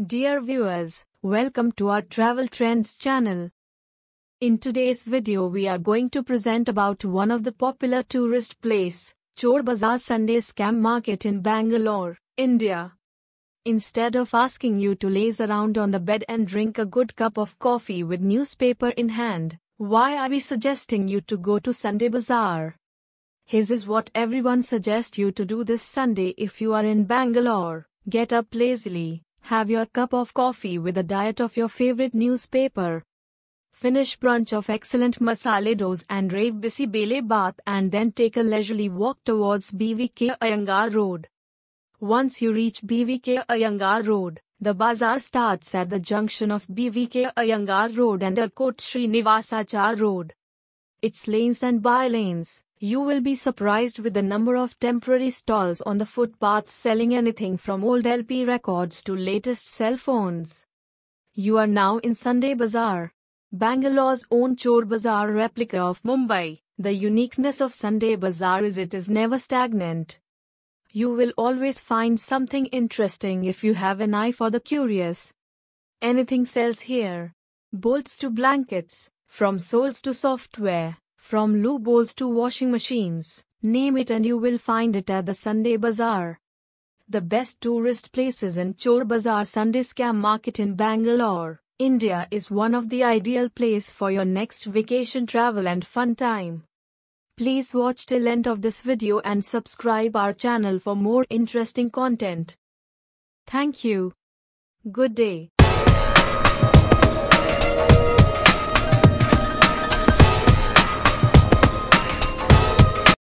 Dear viewers, welcome to our Travel Trends channel. In today's video we are going to present about one of the popular tourist place, Chor Bazaar Sunday Scam Market in Bangalore, India. Instead of asking you to laze around on the bed and drink a good cup of coffee with newspaper in hand, why are we suggesting you to go to Sunday Bazaar? His is what everyone suggests you to do this Sunday if you are in Bangalore, get up lazily have your cup of coffee with a diet of your favorite newspaper. Finish brunch of excellent masala dos and rave busy bele bath and then take a leisurely walk towards BVK Ayangar Road. Once you reach BVK Ayangar Road, the bazaar starts at the junction of BVK Ayangar Road and Sri Nivasachar Road. Its lanes and by lanes you will be surprised with the number of temporary stalls on the footpath selling anything from old LP records to latest cell phones. You are now in Sunday Bazaar. Bangalore's own Chor Bazaar replica of Mumbai. The uniqueness of Sunday Bazaar is it is never stagnant. You will always find something interesting if you have an eye for the curious. Anything sells here. Bolts to blankets, from souls to software. From loo bowls to washing machines, name it and you will find it at the Sunday Bazaar. The best tourist places in Chor Bazaar Sunday Scam Market in Bangalore, India is one of the ideal place for your next vacation travel and fun time. Please watch till end of this video and subscribe our channel for more interesting content. Thank you. Good day.